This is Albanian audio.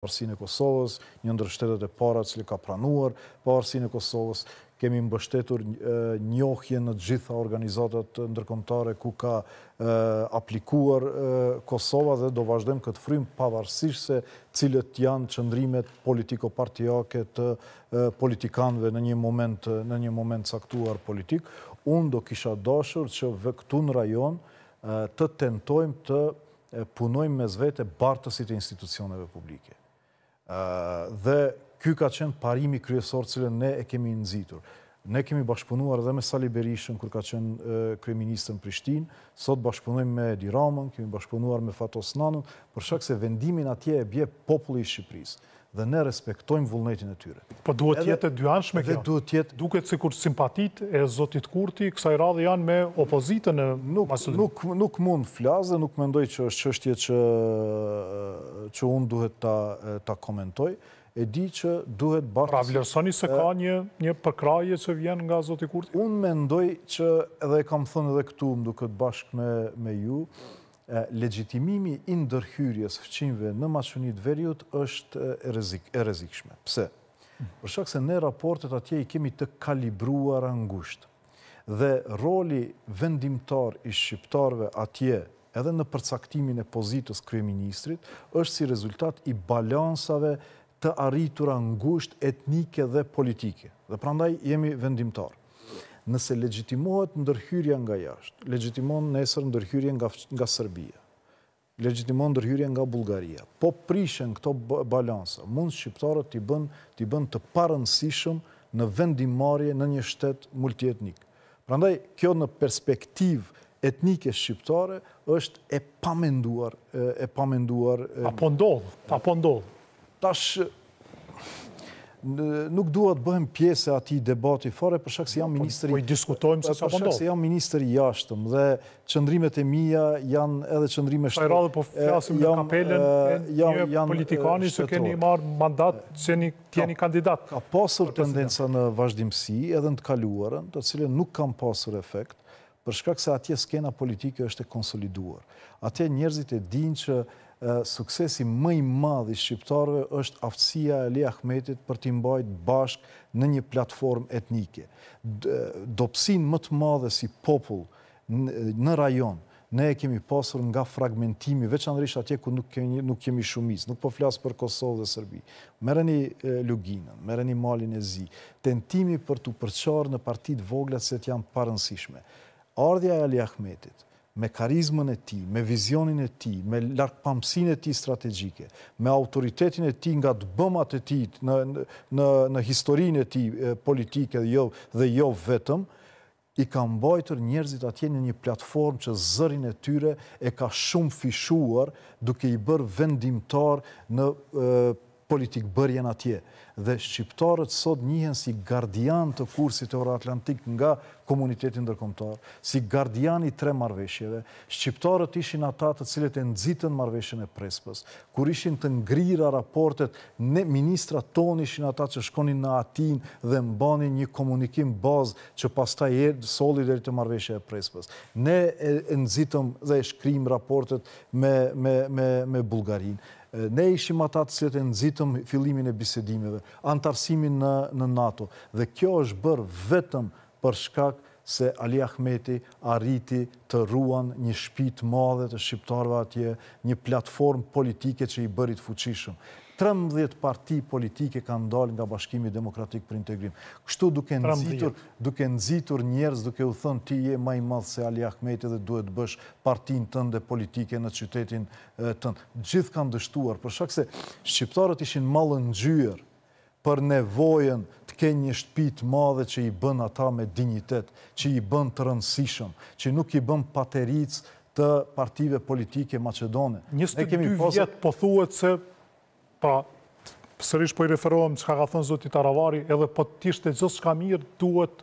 parësin e Kosovës, një ndër shtetet e para cili ka pranuar parësin e Kosovës, kemi mbështetur njohje në gjitha organizatat ndërkomtare ku ka aplikuar Kosova dhe do vazhdem këtë frym pavarësisht se cilët janë qëndrimet politiko-partijake të politikanve në një moment, në një moment saktuar politik. Unë do kisha dashur që vë këtu në rajon të tentojmë të punojmë me zvete bartësit e institucioneve publike dhe ky ka qenë parimi kryesor cilën ne e kemi nëzitur. Ne kemi bashkëpunuar edhe me Sali Berishën, kur ka qenë kreministën Prishtin, sot bashkëpunuar me Edi Ramën, kemi bashkëpunuar me Fatos Nanën, për shak se vendimin atje e bje populli i Shqipërisë dhe ne respektojmë vullnetin e tyre. Po duhet tjetë e dyanshme kjo? Duhet tjetë... Duket sikur kur simpatit e Zotit Kurti, kësa i radhe janë me opozitën e Macedonin? Nuk mund flazë, nuk mendoj që është qështje që unë duhet ta komentoj, e di që duhet bakës... Pra vlerësoni se ka një përkraje që vjen nga Zotit Kurti? Unë mendoj që edhe kam thënë edhe këtu, më duket bashkë me ju, legjitimimi i ndërhyrjes fqinve në maçunit Veriut është e rrezikshme. Pse? Për shkak se në raportet atje i kemi të kalibruar ngushtë. Dhe roli vendimtar i shqiptarëve atje, edhe në përcaktimin e pozitës kryeministrit, është si rezultat i balancave të arritura ngushtë etnike dhe politike. Dhe prandaj jemi vendimtorë nëse legjitimohet ndërhyrja nga jashtë, legjitimon në esër ndërhyrja nga Serbia, legjitimon në ndërhyrja nga Bulgaria, po prishen këto balansa, mund shqiptarët t'i bën të parënsishëm në vendimarje në një shtetë multietnik. Prandaj, kjo në perspektivë etnike shqiptare është e pamenduar, e pamenduar... Apo ndodhë, apo ndodhë. Tash, nuk duhet bëhem pjese ati debati fare, për shak se jam po, ministri... Po i diskutojmë se sa po se jam ministri jashtëm, dhe qëndrimet e mija janë edhe qëndrime shtetë. Pajra dhe po fjasim në kapelen, një politikani që keni marë mandat që tjeni kandidat. Ka pasur tendenca në vazhdimësi, edhe në të kaluarën, të cilën nuk kam pasur efekt, për shkak se atje skena politike është e konsoliduar. Atje njerëzit e din që suksesi më i madhi shqiptarëve është aftësia e Lea Ahmetit për t'imbajt bashk në një platform etnike. Dopsin më të madhe si popull në rajon, ne e kemi pasur nga fragmentimi, veçanërish atje ku nuk kemi shumis, nuk po flasë për Kosovë dhe Sërbi. Mereni Luginën, mereni Malin e Zi, tentimi për t'u përqarë në partit voglat se t'janë parënsishme. Ardhja e Ali Ahmetit, me karizmën e ti, me vizionin e ti, me larkpamsin e ti strategike, me autoritetin e ti nga të bëmat e ti në historin e ti politike jo, dhe jo vetëm, i ka mbajtër njerëzit në një platform që zërin e tyre e ka shumë fishuar duke i bërë vendimtar në politikë bërjen atje. Dhe Shqiptarët sot njëhen si gardian të kursit e ora Atlantik nga komunitetin dërkomtar, si gardian i tre marveshjeve. Shqiptarët ishin të cilet e nëzitën marveshjën e prespës. Kur ishin të ngrira raportet, ne ministra ton ishin atatë që shkonin në atin dhe mbanin një komunikim bazë që pas ta jetë soli dhe të marveshjën e prespës. Ne e nëzitëm dhe e shkrim raportet me Bulgarinë, ne ishim ata të cilët e nëzitëm filimin e bisedimeve, antarësimin në, në NATO, dhe kjo është bërë vetëm për shkak se Ali Ahmeti arriti të ruan një shpit madhe të shqiptarve atje, një platform politike që i bërit fuqishëm. 13 parti politike kanë dalë nga bashkimi demokratik për integrim. Kështu duke nëzitur njerës, duke u thënë ti je maj madhë se Ali Ahmeti dhe duhet bësh partin tënde politike në qytetin tënë. Gjithë kanë dështuar, për shak se shqiptarët ishin malën gjyër për nevojen të ke një shtpit madhe që i bën ata me dignitet, që i bën të rëndësishëm, që nuk i bën pateric të partive politike Macedone. Njështë të dy vjetë pëthuet po se Pra, pësërish po i referohem që ka ka thënë Zotit Aravari, edhe po të tishtë e gjithë shka mirë duhet